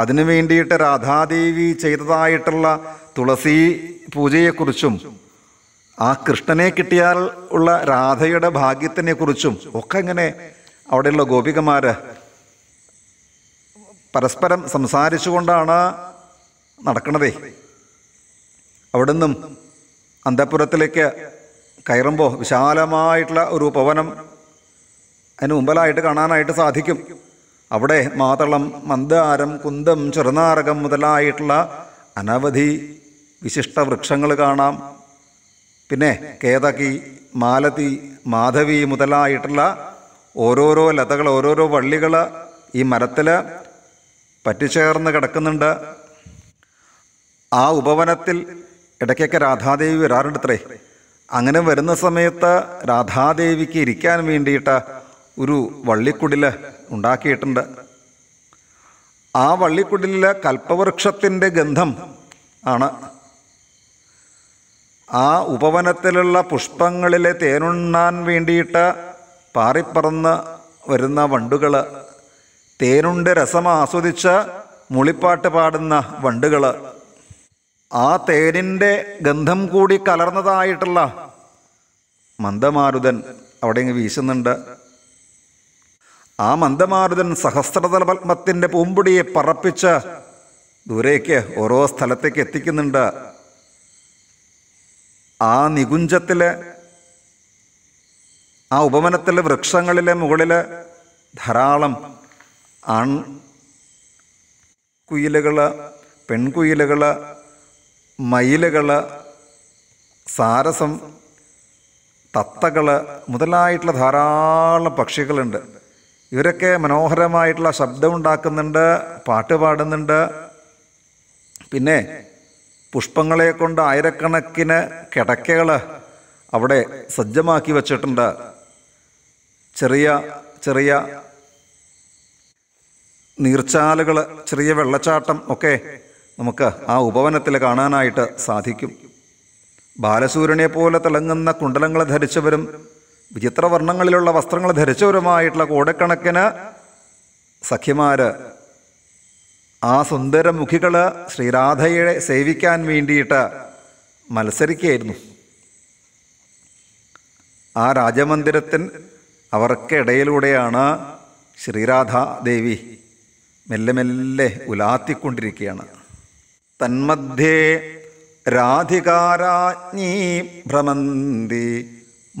അതിനു വേണ്ടിയിട്ട് രാധാദേവി ചെയ്തതായിട്ടുള്ള തുളസി പൂജയെക്കുറിച്ചും ആ കൃഷ്ണനെ കിട്ടിയാൽ ഉള്ള രാധയുടെ കുറിച്ചും ഒക്കെ ഇങ്ങനെ അവിടെയുള്ള ഗോപികമാര് പരസ്പരം സംസാരിച്ചുകൊണ്ടാണ് നടക്കണതേ അവിടെ നിന്നും അന്തപുരത്തിലേക്ക് കയറുമ്പോൾ വിശാലമായിട്ടുള്ള ഒരു പവനം അതിന് മുമ്പലായിട്ട് കാണാനായിട്ട് സാധിക്കും അവിടെ മാതളം മന്ദാരം കുന്തം ചെറുനാരകം മുതലായിട്ടുള്ള അനവധി വിശിഷ്ട വൃക്ഷങ്ങൾ കാണാം പിന്നെ കേതകി മാലതി മാധവി മുതലായിട്ടുള്ള ഓരോരോ ലതകൾ ഓരോരോ വള്ളികൾ ഈ മരത്തിൽ പറ്റിച്ചേർന്ന് കിടക്കുന്നുണ്ട് ആ ഉപവനത്തിൽ ഇടയ്ക്കൊക്കെ രാധാദേവി വരാറുണ്ടത്രേ അങ്ങനെ വരുന്ന സമയത്ത് രാധാദേവിക്ക് ഇരിക്കാൻ വേണ്ടിയിട്ട് ഒരു വള്ളിക്കുടില് ഉണ്ടാക്കിയിട്ടുണ്ട് ആ വള്ളിക്കുടിലിൽ കൽപ്പവൃക്ഷത്തിൻ്റെ ഗന്ധം ആണ് ആ ഉപവനത്തിലുള്ള പുഷ്പങ്ങളിലെ തേനുണ്ണാൻ വേണ്ടിയിട്ട് പാറിപ്പറന്ന് വരുന്ന വണ്ടുകൾ തേനുണ്ട് രസം ആസ്വദിച്ച മുളിപ്പാട്ട് പാടുന്ന വണ്ടുകൾ ആ തേനിൻ്റെ ഗന്ധം കൂടി കലർന്നതായിട്ടുള്ള മന്ദമാരുതൻ അവിടെ ഇങ്ങ് വീശുന്നുണ്ട് ആ മന്ദമാരുതൻ സഹസ്രതല പത്മത്തിൻ്റെ പൂമ്പുടിയെ പറപ്പിച്ച് ദൂരേക്ക് ഓരോ സ്ഥലത്തേക്ക് എത്തിക്കുന്നുണ്ട് ആ നികുഞ്ചത്തിൽ ആ ഉപമനത്തിലെ വൃക്ഷങ്ങളിലെ മുകളിൽ ധാരാളം ആൺ കുയിലുകൾ പെൺകുയിലുകൾ മയിലുകൾ സാരസം തത്തകൾ മുതലായിട്ടുള്ള ധാരാളം പക്ഷികളുണ്ട് ഇവരൊക്കെ മനോഹരമായിട്ടുള്ള ശബ്ദമുണ്ടാക്കുന്നുണ്ട് പാട്ട് പാടുന്നുണ്ട് പിന്നെ പുഷ്പങ്ങളെ കൊണ്ട് ആയിരക്കണക്കിന് കിടക്കകൾ അവിടെ സജ്ജമാക്കി വച്ചിട്ടുണ്ട് ചെറിയ ചെറിയ നീർച്ചാലുകൾ ചെറിയ വെള്ളച്ചാട്ടം ഒക്കെ നമുക്ക് ആ ഉപവനത്തിൽ കാണാനായിട്ട് സാധിക്കും ബാലസൂര്യനെ പോലെ തിളങ്ങുന്ന കുണ്ടലങ്ങൾ ധരിച്ചവരും വർണ്ണങ്ങളിലുള്ള വസ്ത്രങ്ങൾ ധരിച്ചവരുമായിട്ടുള്ള കോടക്കണക്കിന് സഖ്യമാർ ആ സുന്ദരമുഖികൾ ശ്രീരാധയെ സേവിക്കാൻ വേണ്ടിയിട്ട് മത്സരിക്കുകയായിരുന്നു ആ രാജമന്ദിരത്തിൻ അവർക്കിടയിലൂടെയാണ് ശ്രീരാധാദേവി മെല്ലെ മെല്ലെ ഉലാത്തിക്കൊണ്ടിരിക്കുകയാണ് തന്മധ്യേ രാധികാരാജ്ഞീ ഭ്രമന്തി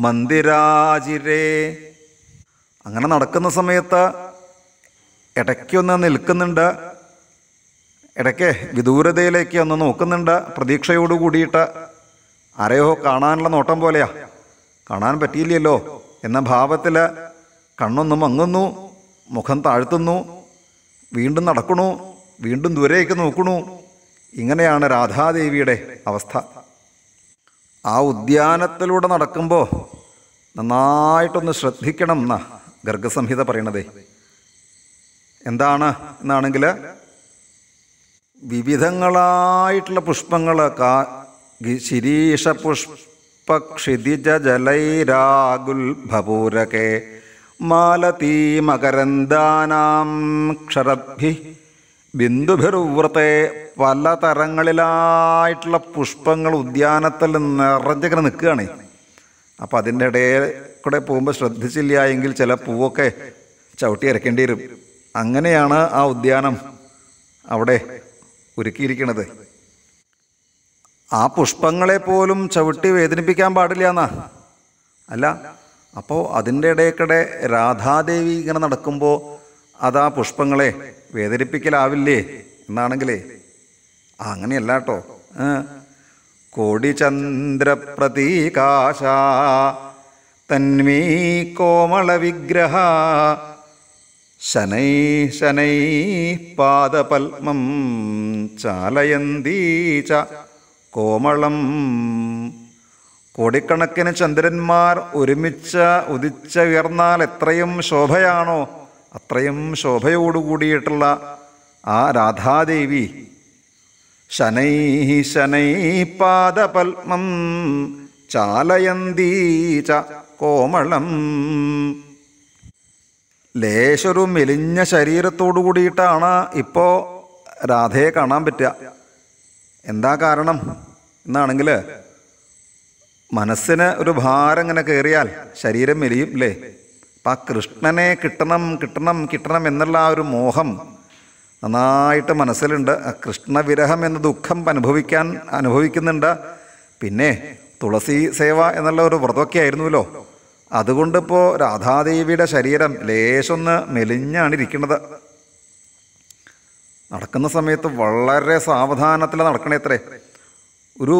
മന്ദിരാജിരേ അങ്ങനെ നടക്കുന്ന സമയത്ത് ഇടയ്ക്കൊന്ന് നിൽക്കുന്നുണ്ട് ഇടയ്ക്ക് വിദൂരതയിലേക്ക് ഒന്ന് നോക്കുന്നുണ്ട് പ്രതീക്ഷയോട് കൂടിയിട്ട് ആരെയോ കാണാനുള്ള നോട്ടം പോലെയാ കാണാൻ പറ്റിയില്ലല്ലോ എന്ന ഭാവത്തിൽ കണ്ണൊന്ന് മങ്ങുന്നു മുഖം താഴ്ത്തുന്നു വീണ്ടും നടക്കണു വീണ്ടും ദൂരേക്ക് നോക്കണു ഇങ്ങനെയാണ് രാധാദേവിയുടെ അവസ്ഥ ആ ഉദ്യാനത്തിലൂടെ നടക്കുമ്പോൾ നന്നായിട്ടൊന്ന് ശ്രദ്ധിക്കണം എന്നാ ഗർഗസംഹിത പറയണതേ എന്താണ് എന്നാണെങ്കിൽ വിവിധങ്ങളായിട്ടുള്ള പുഷ്പങ്ങൾ കാ ശിരീഷ പുഷ്പ ക്ഷിതിജ ഭപൂരകേ മാലതീമകരന്ദാനാം ക്ഷരഭി ബിന്ദുഭിർവൃത്തെ പല തരങ്ങളിലായിട്ടുള്ള പുഷ്പങ്ങൾ ഉദ്യാനത്തിൽ നിറഞ്ഞിങ്ങനെ നിൽക്കുകയാണ് അപ്പം അതിൻ്റെ ഇടയിൽ കൂടെ പോകുമ്പോൾ ശ്രദ്ധിച്ചില്ല എങ്കിൽ ചില പൂവൊക്കെ ചവിട്ടി ഇറക്കേണ്ടി വരും അങ്ങനെയാണ് ആ ഉദ്യാനം അവിടെ ഒരുക്കിയിരിക്കുന്നത് ആ പുഷ്പങ്ങളെ പോലും ചവിട്ടി വേദനിപ്പിക്കാൻ പാടില്ല എന്നാ അല്ല അപ്പോൾ അതിൻ്റെ ഇടയക്കടെ രാധാദേവി ഇങ്ങനെ നടക്കുമ്പോൾ അതാ പുഷ്പങ്ങളെ വേദനിപ്പിക്കലാവില്ലേ എന്നാണെങ്കിലേ അങ്ങനെയല്ല കേട്ടോ കോടിചന്ദ്രപ്രതീകാശ തന്മീ കോമള വിഗ്രഹ ശനൈ ശനൈ പാദപത്മം ചാലയന്തീ ച കോമളം കോടിക്കണക്കിന് ചന്ദ്രന്മാർ ഒരുമിച്ച് ഉയർന്നാൽ എത്രയും ശോഭയാണോ അത്രയും ശോഭയോടുകൂടിയിട്ടുള്ള ആ രാധാദേവി ശനൈ ശനൈ പാദപത്മം ചാലയന്തീച കോമളം ലേശൊരു മെലിഞ്ഞ ശരീരത്തോടു കൂടിയിട്ടാണ് ഇപ്പോൾ രാധയെ കാണാൻ പറ്റുക എന്താ കാരണം എന്നാണെങ്കിൽ മനസ്സിന് ഒരു ഭാരം ഇങ്ങനെ കയറിയാൽ ശരീരം മെലിയും അല്ലേ അപ്പം ആ കൃഷ്ണനെ കിട്ടണം കിട്ടണം കിട്ടണം എന്നുള്ള ആ ഒരു മോഹം നന്നായിട്ട് മനസ്സിലുണ്ട് ആ കൃഷ്ണവിരഹം എന്ന ദുഃഖം അനുഭവിക്കാൻ അനുഭവിക്കുന്നുണ്ട് പിന്നെ തുളസി സേവ എന്നുള്ള ഒരു വ്രതമൊക്കെ ആയിരുന്നുവല്ലോ അതുകൊണ്ടിപ്പോൾ രാധാദേവിയുടെ ശരീരം ലേശൊന്ന് മെലിഞ്ഞാണ് ഇരിക്കുന്നത് നടക്കുന്ന സമയത്ത് വളരെ സാവധാനത്തിൽ നടക്കണേ അത്രേ ഒരു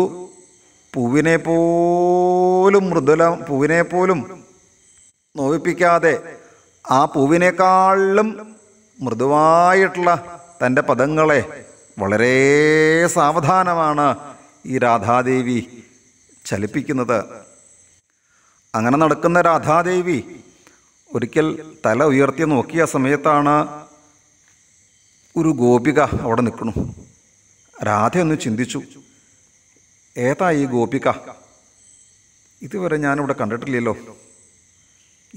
പൂവിനെ പോലും മൃദുല പൂവിനെ പോലും നോവിപ്പിക്കാതെ ആ പൂവിനേക്കാളും മൃദുവായിട്ടുള്ള തൻ്റെ പദങ്ങളെ വളരെ സാവധാനമാണ് ഈ രാധാദേവി ചലിപ്പിക്കുന്നത് അങ്ങനെ നടക്കുന്ന രാധാദേവി ഒരിക്കൽ തല ഉയർത്തി നോക്കിയ സമയത്താണ് ഒരു ഗോപിക അവിടെ നിൽക്കണു രാധ ഒന്ന് ചിന്തിച്ചു ഏതാ ഈ ഗോപിക ഇതുവരെ ഞാനിവിടെ കണ്ടിട്ടില്ലല്ലോ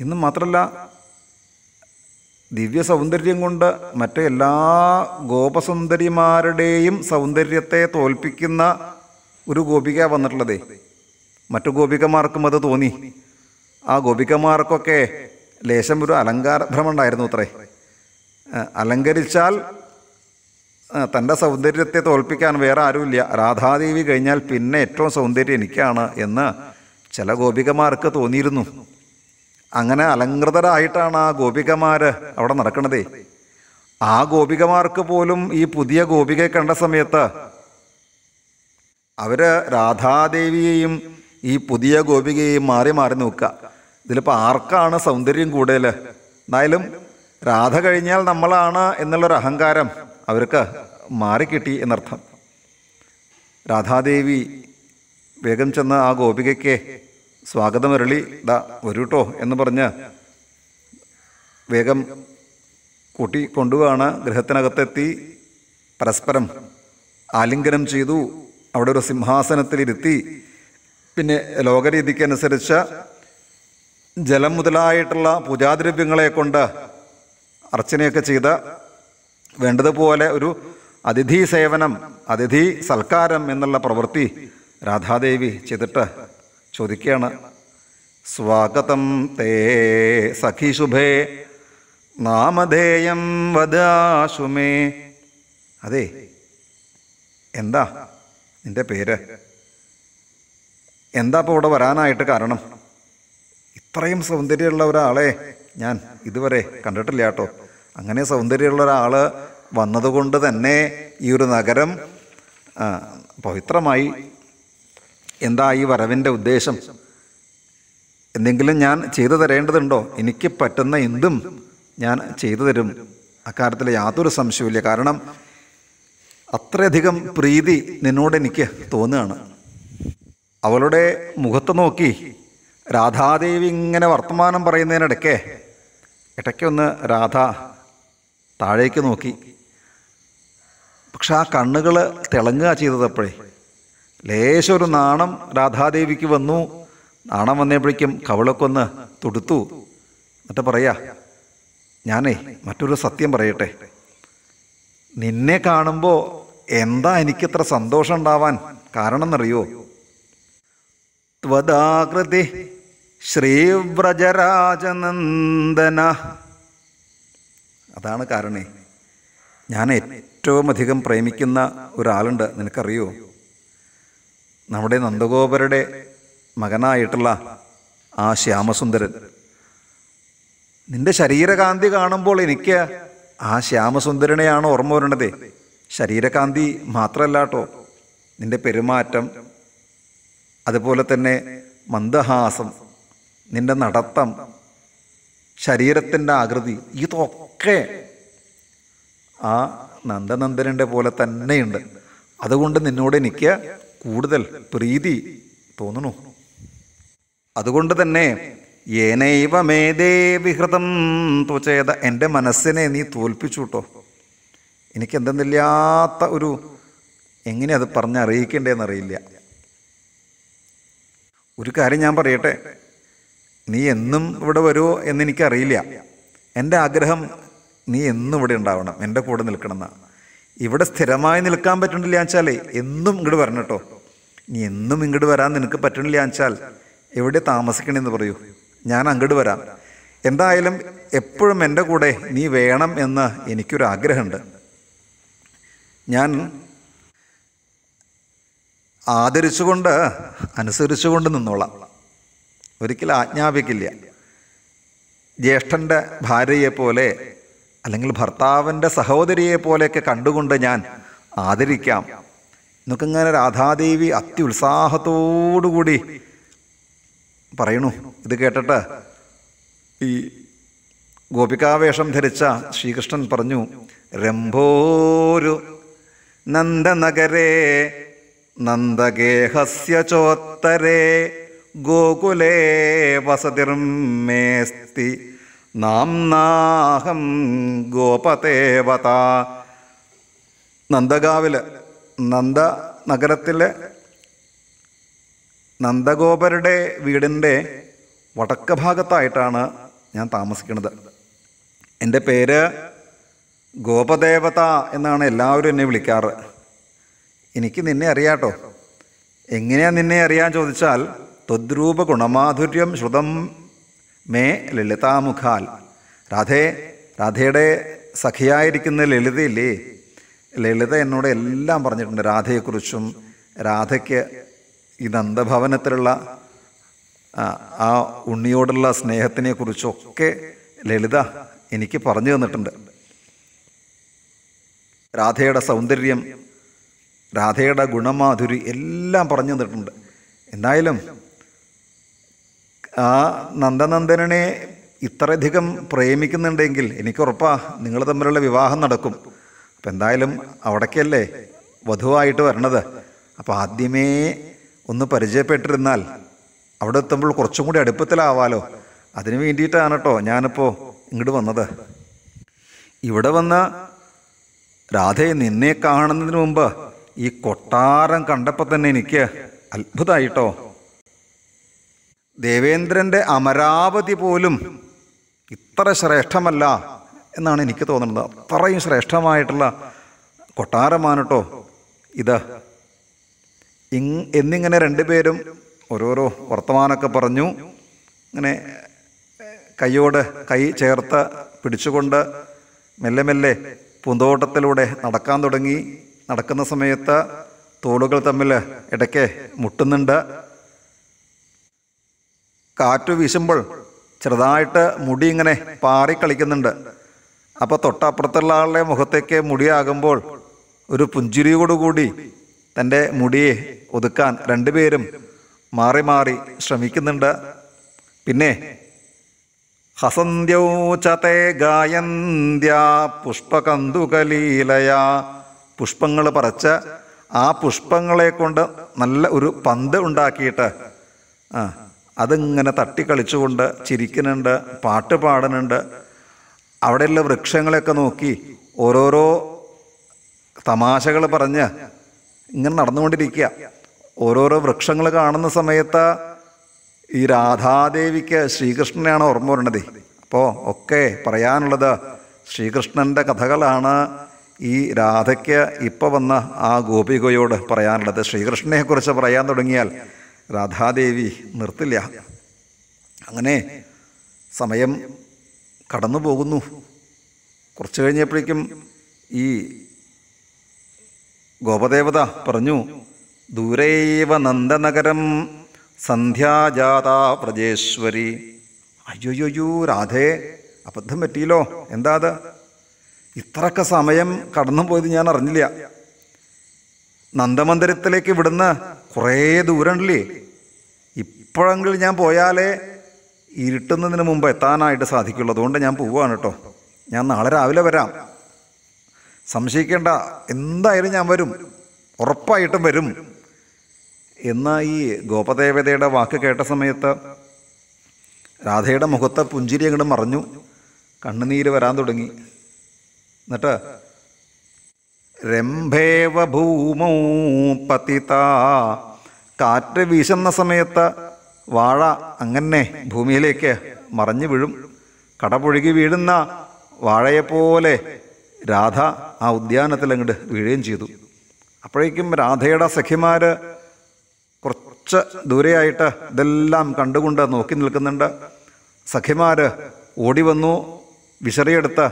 ഇന്നും മാത്രമല്ല ദിവ്യ സൗന്ദര്യം കൊണ്ട് മറ്റെല്ലാ ഗോപസുന്ദരിമാരുടെയും സൗന്ദര്യത്തെ തോൽപ്പിക്കുന്ന ഒരു ഗോപിക വന്നിട്ടുള്ളതേ മറ്റു ഗോപികമാർക്കും അത് തോന്നി ആ ഗോപികമാർക്കൊക്കെ ലേശം ഒരു അലങ്കാര ഭ്രമം അത്രേ അലങ്കരിച്ചാൽ തൻ്റെ സൗന്ദര്യത്തെ തോൽപ്പിക്കാൻ വേറെ ആരുമില്ല രാധാദേവി കഴിഞ്ഞാൽ പിന്നെ ഏറ്റവും സൗന്ദര്യം എനിക്കാണ് എന്ന് ചില ഗോപികമാർക്ക് തോന്നിയിരുന്നു അങ്ങനെ അലങ്കൃതരായിട്ടാണ് ആ ഗോപികമാർ അവിടെ നടക്കണതേ ആ ഗോപികമാർക്ക് പോലും ഈ പുതിയ ഗോപികയെ കണ്ട സമയത്ത് അവർ രാധാദേവിയെയും ഈ പുതിയ ഗോപികയെയും മാറി മാറി നോക്കുക ഇതിലിപ്പോൾ ആർക്കാണ് സൗന്ദര്യം കൂടുതൽ എന്നായാലും രാധ കഴിഞ്ഞാൽ നമ്മളാണ് എന്നുള്ളൊരു അഹങ്കാരം അവർക്ക് മാറിക്കിട്ടി എന്നർത്ഥം രാധാദേവി വേഗം ചെന്ന് ആ ഗോപികയ്ക്ക് സ്വാഗതമരളി ദ വരൂട്ടോ എന്ന് പറഞ്ഞ് വേഗം കൂട്ടി കൊണ്ടുപോവാണ് ഗൃഹത്തിനകത്തെത്തി പരസ്പരം ആലിംഗനം ചെയ്തു അവിടെ ഒരു സിംഹാസനത്തിലിരുത്തി പിന്നെ ലോകരീതിക്കനുസരിച്ച് ജലം മുതലായിട്ടുള്ള പൂജാദ്രവ്യങ്ങളെ കൊണ്ട് അർച്ചനയൊക്കെ ചെയ്ത വേണ്ടതുപോലെ ഒരു അതിഥി സേവനം അതിഥി സൽക്കാരം എന്നുള്ള പ്രവൃത്തി രാധാദേവി ചെയ്തിട്ട് ചോദിക്കുകയാണ് സ്വാഗതം തേ സഖിശുഭേ നാമധേയം വദാശുമേ അതെ എന്താ നിന്റെ പേര് എന്താ ഇപ്പോൾ ഇവിടെ വരാനായിട്ട് കാരണം ഇത്രയും സൗന്ദര്യമുള്ള ഒരാളെ ഞാൻ ഇതുവരെ കണ്ടിട്ടില്ല കേട്ടോ അങ്ങനെ സൗന്ദര്യമുള്ള ഒരാൾ വന്നതുകൊണ്ട് തന്നെ ഈ ഒരു നഗരം പവിത്രമായി എന്താ ഈ വരവിൻ്റെ ഉദ്ദേശം എന്തെങ്കിലും ഞാൻ ചെയ്തു തരേണ്ടതുണ്ടോ എനിക്ക് പറ്റുന്ന എന്തും ഞാൻ ചെയ്തു തരും അക്കാര്യത്തിൽ യാതൊരു സംശയമില്ല കാരണം അത്രയധികം പ്രീതി നിന്നോട് എനിക്ക് തോന്നുകയാണ് അവളുടെ മുഖത്ത് നോക്കി രാധാദേവി ഇങ്ങനെ വർത്തമാനം പറയുന്നതിനിടയ്ക്ക് ഇടയ്ക്കൊന്ന് രാധ താഴേക്ക് നോക്കി പക്ഷെ ആ കണ്ണുകൾ തിളങ്ങുക ചെയ്തതപ്പോഴേ ലേശം ഒരു നാണം രാധാദേവിക്ക് വന്നു നാണം വന്നപ്പോഴേക്കും കവളക്കൊന്ന് തൊടുത്തു എന്നിട്ട് പറയാ ഞാനേ മറ്റൊരു സത്യം പറയട്ടെ നിന്നെ കാണുമ്പോൾ എന്താ എനിക്കിത്ര സന്തോഷം ഉണ്ടാവാൻ കാരണം എന്നറിയോ ത്വദാകൃതി ശ്രീവ്രജരാജനന്ദന അതാണ് കാരണേ ഞാൻ ഏറ്റവും അധികം പ്രേമിക്കുന്ന ഒരാളുണ്ട് നിനക്കറിയോ നമ്മുടെ നന്ദഗോപരുടെ മകനായിട്ടുള്ള ആ ശ്യാമസുന്ദരൻ നിന്റെ ശരീരകാന്തി കാണുമ്പോൾ എനിക്ക് ആ ശ്യാമസുന്ദരനെയാണ് ഓർമ്മ വരേണ്ടത് ശരീരകാന്തി മാത്രമല്ലാട്ടോ നിന്റെ പെരുമാറ്റം അതുപോലെ തന്നെ മന്ദഹാസം നിന്റെ നടത്തം ശരീരത്തിൻ്റെ ആകൃതി ഇതൊക്കെ ഒക്കെ ആ നന്ദനന്ദനൻ്റെ പോലെ തന്നെയുണ്ട് അതുകൊണ്ട് നിന്നോട് എനിക്ക് കൂടുതൽ പ്രീതി തോന്നുന്നു അതുകൊണ്ട് തന്നെ ഏനൈവ മേതേ വിഹൃതം തുചേത എൻ്റെ മനസ്സിനെ നീ തോൽപ്പിച്ചു കേട്ടോ എനിക്ക് എന്തെന്നില്ലാത്ത ഒരു എങ്ങനെ അത് പറഞ്ഞറിയിക്കേണ്ടതെന്നറിയില്ല ഒരു കാര്യം ഞാൻ പറയട്ടെ നീ എന്നും ഇവിടെ വരുമോ എന്നെനിക്കറിയില്ല എൻ്റെ ആഗ്രഹം നീ എന്നും ഇവിടെ ഉണ്ടാവണം എൻ്റെ കൂടെ നിൽക്കണം എന്നാണ് ഇവിടെ സ്ഥിരമായി നിൽക്കാൻ പറ്റുന്നില്ല വെച്ചാലേ എന്നും ഇങ്ങോട്ട് വരണം കേട്ടോ നീ എന്നും ഇങ്ങോട്ട് വരാൻ നിനക്ക് പറ്റുന്നില്ല വെച്ചാൽ എവിടെ താമസിക്കണമെന്ന് പറയൂ ഞാൻ അങ്ങോട്ട് വരാം എന്തായാലും എപ്പോഴും എൻ്റെ കൂടെ നീ വേണം എന്ന് എനിക്കൊരാഗ്രഹമുണ്ട് ഞാൻ ആദരിച്ചുകൊണ്ട് അനുസരിച്ചുകൊണ്ട് നിന്നോളാം ഒരിക്കലും ആജ്ഞാപിക്കില്ല ജ്യേഷ്ഠൻ്റെ ഭാര്യയെപ്പോലെ അല്ലെങ്കിൽ ഭർത്താവിൻ്റെ സഹോദരിയെ പോലെയൊക്കെ കണ്ടുകൊണ്ട് ഞാൻ ആദരിക്കാം എന്നൊക്കെ ഇങ്ങനെ രാധാദേവി അത്യുത്സാഹത്തോടുകൂടി പറയണു ഇത് കേട്ടിട്ട് ഈ ഗോപികാവേഷം ധരിച്ച ശ്രീകൃഷ്ണൻ പറഞ്ഞു രംഭോരു നന്ദനഗരേ നന്ദഗേഹസ്യ ചോത്തരേ ഗോകുലേ വസതിർമേസ്തി നാംനാഹം ഗോപദേവത നന്ദഗാവിൽ നന്ദ നഗരത്തിലെ നന്ദഗോപരുടെ വീടിൻ്റെ വടക്ക ഭാഗത്തായിട്ടാണ് ഞാൻ താമസിക്കുന്നത് എൻ്റെ പേര് ഗോപദേവത എന്നാണ് എല്ലാവരും എന്നെ വിളിക്കാറ് എനിക്ക് നിന്നെ അറിയാട്ടോ എങ്ങനെയാണ് നിന്നെ അറിയാൻ ചോദിച്ചാൽ തദ്രൂപ ഗുണമാധുര്യം ശ്രുതം മേ ലളിതാമുഖാൽ രാധേ രാധയുടെ സഖിയായിരിക്കുന്ന ലളിതയില്ലേ ലളിത എന്നോട് എല്ലാം പറഞ്ഞിട്ടുണ്ട് രാധയെക്കുറിച്ചും രാധയ്ക്ക് ഈ നന്ദഭവനത്തിലുള്ള ആ ഉണ്ണിയോടുള്ള സ്നേഹത്തിനെക്കുറിച്ചൊക്കെ ലളിത എനിക്ക് പറഞ്ഞു തന്നിട്ടുണ്ട് രാധയുടെ സൗന്ദര്യം രാധയുടെ ഗുണമാധുരി എല്ലാം പറഞ്ഞു തന്നിട്ടുണ്ട് എന്തായാലും ആ നന്ദനന്ദനെ ഇത്രയധികം പ്രേമിക്കുന്നുണ്ടെങ്കിൽ എനിക്ക് ഉറപ്പാ നിങ്ങൾ തമ്മിലുള്ള വിവാഹം നടക്കും അപ്പം എന്തായാലും അവിടേക്കല്ലേ വധുവായിട്ട് വരണത് അപ്പോൾ ആദ്യമേ ഒന്ന് പരിചയപ്പെട്ടിരുന്നാൽ അവിടെ എത്തുമ്പോൾ കുറച്ചും കൂടി അടുപ്പത്തിലാവാലോ അതിന് വേണ്ടിയിട്ടാണ് കേട്ടോ ഞാനിപ്പോൾ ഇങ്ങോട്ട് വന്നത് ഇവിടെ വന്ന രാധയെ നിന്നെ കാണുന്നതിന് മുമ്പ് ഈ കൊട്ടാരം കണ്ടപ്പോൾ തന്നെ എനിക്ക് അത്ഭുതമായിട്ടോ ദേവേന്ദ്രൻ്റെ അമരാവതി പോലും ഇത്ര ശ്രേഷ്ഠമല്ല എന്നാണ് എനിക്ക് തോന്നുന്നത് അത്രയും ശ്രേഷ്ഠമായിട്ടുള്ള കൊട്ടാരമാണ് കേട്ടോ ഇത് എന്നിങ്ങനെ രണ്ടുപേരും ഓരോരോ വർത്തമാനമൊക്കെ പറഞ്ഞു ഇങ്ങനെ കൈയോട് കൈ ചേർത്ത് പിടിച്ചുകൊണ്ട് മെല്ലെ മെല്ലെ പൂന്തോട്ടത്തിലൂടെ നടക്കാൻ തുടങ്ങി നടക്കുന്ന സമയത്ത് തോളുകൾ തമ്മിൽ ഇടയ്ക്ക് മുട്ടുന്നുണ്ട് കാറ്റ് വീശുമ്പോൾ ചെറുതായിട്ട് മുടി ഇങ്ങനെ പാറി കളിക്കുന്നുണ്ട് അപ്പോൾ തൊട്ടപ്പുറത്തുള്ള ആളുടെ മുഖത്തേക്ക് മുടിയാകുമ്പോൾ ഒരു പുഞ്ചിരിയോടുകൂടി തൻ്റെ മുടിയെ ഒതുക്കാൻ രണ്ടുപേരും മാറി മാറി ശ്രമിക്കുന്നുണ്ട് പിന്നെ ഹസന്ധ്യൗചതേ ഗായന്ത്യ പുഷ്പകന്തുകലീലയ പുഷ്പങ്ങൾ പറച്ച് ആ പുഷ്പങ്ങളെ കൊണ്ട് നല്ല ഒരു പന്ത് ഉണ്ടാക്കിയിട്ട് ആ അതിങ്ങനെ തട്ടിക്കളിച്ചുകൊണ്ട് ചിരിക്കുന്നുണ്ട് പാട്ട് പാടുന്നുണ്ട് അവിടെയുള്ള വൃക്ഷങ്ങളെയൊക്കെ നോക്കി ഓരോരോ തമാശകൾ പറഞ്ഞ് ഇങ്ങനെ നടന്നുകൊണ്ടിരിക്കുക ഓരോരോ വൃക്ഷങ്ങൾ കാണുന്ന സമയത്ത് ഈ രാധാദേവിക്ക് ശ്രീകൃഷ്ണനെയാണ് ഓർമ്മ വരേണ്ടത് അപ്പോൾ ഒക്കെ പറയാനുള്ളത് ശ്രീകൃഷ്ണൻ്റെ കഥകളാണ് ഈ രാധയ്ക്ക് ഇപ്പോൾ വന്ന ആ ഗോപികയോട് പറയാനുള്ളത് ശ്രീകൃഷ്ണനെക്കുറിച്ച് പറയാൻ തുടങ്ങിയാൽ രാധാദേവി നിർത്തില്ല അങ്ങനെ സമയം കടന്നു പോകുന്നു കുറച്ച് കഴിഞ്ഞപ്പോഴേക്കും ഈ ഗോപദേവത പറഞ്ഞു ദൂരൈവ നന്ദനഗരം സന്ധ്യാജാത പ്രജേശ്വരി അയ്യോയ്യോ രാധേ അബദ്ധം പറ്റിയല്ലോ എന്താ അത് ഇത്രക്കെ സമയം കടന്നു പോയത് ഞാൻ അറിഞ്ഞില്ല നന്ദമന്ദിരത്തിലേക്ക് ഇവിടുന്ന് കുറേ ദൂരമുണ്ടല്ലേ ഇപ്പോഴെങ്കിലും ഞാൻ പോയാലേ ഇരുട്ടുന്നതിന് മുമ്പ് എത്താനായിട്ട് സാധിക്കുള്ളൂ അതുകൊണ്ട് ഞാൻ പോവാണ് കേട്ടോ ഞാൻ നാളെ രാവിലെ വരാം സംശയിക്കേണ്ട എന്തായാലും ഞാൻ വരും ഉറപ്പായിട്ടും വരും എന്നാൽ ഈ ഗോപദേവതയുടെ വാക്ക് കേട്ട സമയത്ത് രാധയുടെ മുഖത്തെ പുഞ്ചിരി അങ്ങോട്ട് മറഞ്ഞു കണ്ണുനീര് വരാൻ തുടങ്ങി എന്നിട്ട് രംഭേവ ഭൂമോ പതിത കാറ്റ് വീശുന്ന സമയത്ത് വാഴ അങ്ങനെ ഭൂമിയിലേക്ക് മറഞ്ഞു വീഴും കടപുഴുകി വീഴുന്ന വാഴയെപ്പോലെ രാധ ആ ഉദ്യാനത്തിൽ അങ്ങോട്ട് വീഴുകയും ചെയ്തു അപ്പോഴേക്കും രാധയുടെ സഖിമാർ കുറച്ച് ദൂരെയായിട്ട് ഇതെല്ലാം കണ്ടുകൊണ്ട് നോക്കി നിൽക്കുന്നുണ്ട് സഖിമാർ ഓടി വന്നു വിശറിയെടുത്ത്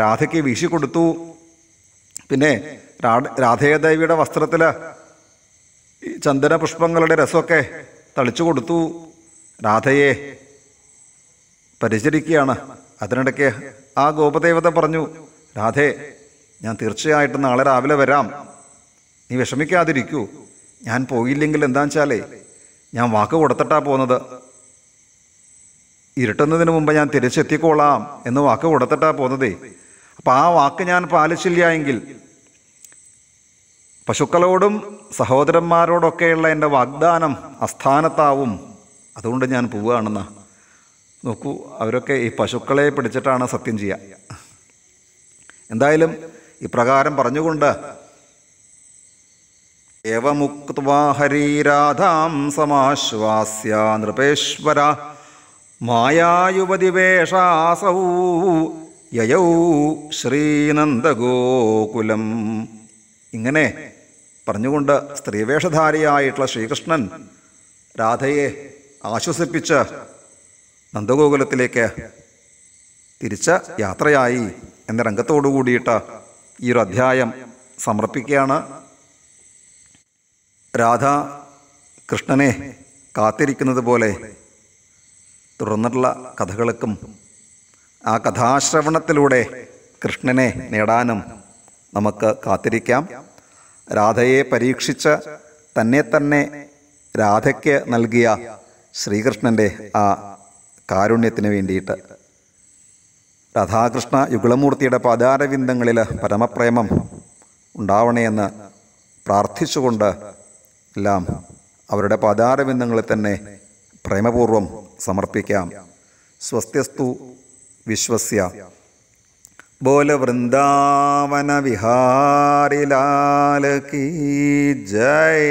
രാധയ്ക്ക് വീശിക്കൊടുത്തു പിന്നെ രാധേയദേവിയുടെ വസ്ത്രത്തിൽ ഈ ചന്ദനപുഷ്പങ്ങളുടെ രസമൊക്കെ തളിച്ചു കൊടുത്തു രാധയെ പരിചരിക്കുകയാണ് അതിനിടയ്ക്ക് ആ ഗോപദേവത പറഞ്ഞു രാധേ ഞാൻ തീർച്ചയായിട്ടും നാളെ രാവിലെ വരാം നീ വിഷമിക്കാതിരിക്കൂ ഞാൻ പോയില്ലെങ്കിൽ എന്താണെന്ന് വെച്ചാലേ ഞാൻ വാക്ക് കൊടുത്തിട്ടാണ് പോകുന്നത് ഇരുട്ടുന്നതിന് മുമ്പ് ഞാൻ തിരിച്ചെത്തിക്കോളാം എന്ന് വാക്ക് കൊടുത്തിട്ടാണ് പോകുന്നതേ അപ്പോൾ ആ വാക്ക് ഞാൻ പാലിച്ചില്ല എങ്കിൽ പശുക്കളോടും സഹോദരന്മാരോടൊക്കെയുള്ള എൻ്റെ വാഗ്ദാനം അസ്ഥാനത്താവും അതുകൊണ്ട് ഞാൻ പോവുകയാണെന്ന നോക്കൂ അവരൊക്കെ ഈ പശുക്കളെ പിടിച്ചിട്ടാണ് സത്യം ചെയ്യുക എന്തായാലും ഇപ്രകാരം പറഞ്ഞുകൊണ്ട് ഏവമുക്വാ സമാശ്വാസ്യ നൃപേശ്വര മായായുപതിവേഷാസൗ യയൗ ശ്രീനന്ദഗോകുലം ഇങ്ങനെ പറഞ്ഞുകൊണ്ട് സ്ത്രീവേഷധാരിയായിട്ടുള്ള ശ്രീകൃഷ്ണൻ രാധയെ ആശ്വസിപ്പിച്ച് നന്ദഗോകുലത്തിലേക്ക് തിരിച്ച യാത്രയായി എന്ന രംഗത്തോടു കൂടിയിട്ട് ഈ ഒരു അധ്യായം സമർപ്പിക്കുകയാണ് രാധ കൃഷ്ണനെ കാത്തിരിക്കുന്നത് പോലെ തുടർന്നിട്ടുള്ള കഥകൾക്കും ആ കഥാശ്രവണത്തിലൂടെ കൃഷ്ണനെ നേടാനും നമുക്ക് കാത്തിരിക്കാം രാധയെ പരീക്ഷിച്ച് തന്നെ തന്നെ രാധയ്ക്ക് നൽകിയ ശ്രീകൃഷ്ണൻ്റെ ആ കാരുണ്യത്തിന് വേണ്ടിയിട്ട് രാധാകൃഷ്ണ യുഗളമൂർത്തിയുടെ പാദാരവിന്ദങ്ങളിൽ പരമപ്രേമം ഉണ്ടാവണേയെന്ന് പ്രാർത്ഥിച്ചുകൊണ്ട് എല്ലാം അവരുടെ പദാരവിന്ദങ്ങളിൽ തന്നെ പ്രേമപൂർവം സമർപ്പിക്കാം സ്വസ്ഥ്യസ്തു വിശ്വസ്യ ബോല വൃന്ദാവന വിഹാരിലാൽ കീ ജയ്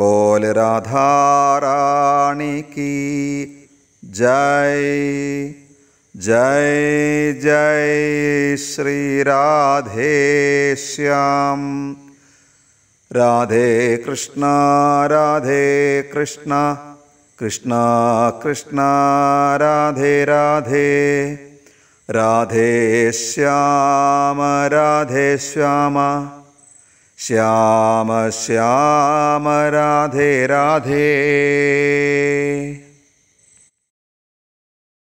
ബോല രാധാറാണി കീ ജയ് जय जय श्री राधे श्याम राधे कृष्णा राधे कृष्णा कृष्णा कृष्ण राधे राधे राधे श्याम राधे श्याम श्याम श्याम राधे राधे